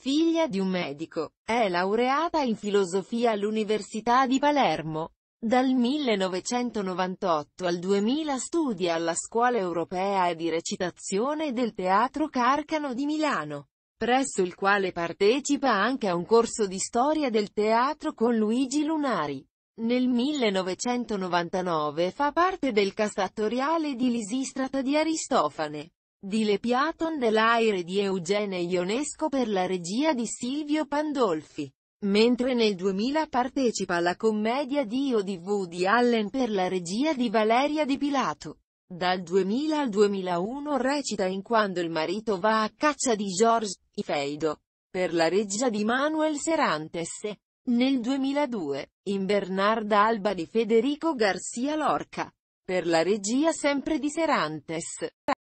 figlia di un medico, è laureata in filosofia all'Università di Palermo. Dal 1998 al 2000 studia alla Scuola Europea di Recitazione del Teatro Carcano di Milano, presso il quale partecipa anche a un corso di storia del teatro con Luigi Lunari. Nel 1999 fa parte del cast attoriale di Lisistrata di Aristofane. Di Lepiaton dell'Aire di Eugene Ionesco per la regia di Silvio Pandolfi. Mentre nel 2000 partecipa alla commedia Dio di Woody Allen per la regia di Valeria Di Pilato. Dal 2000 al 2001 recita in Quando il marito va a caccia di George, Ifeido, per la regia di Manuel Serantes. Nel 2002, in Bernarda Alba di Federico Garcia Lorca, per la regia sempre di Serantes.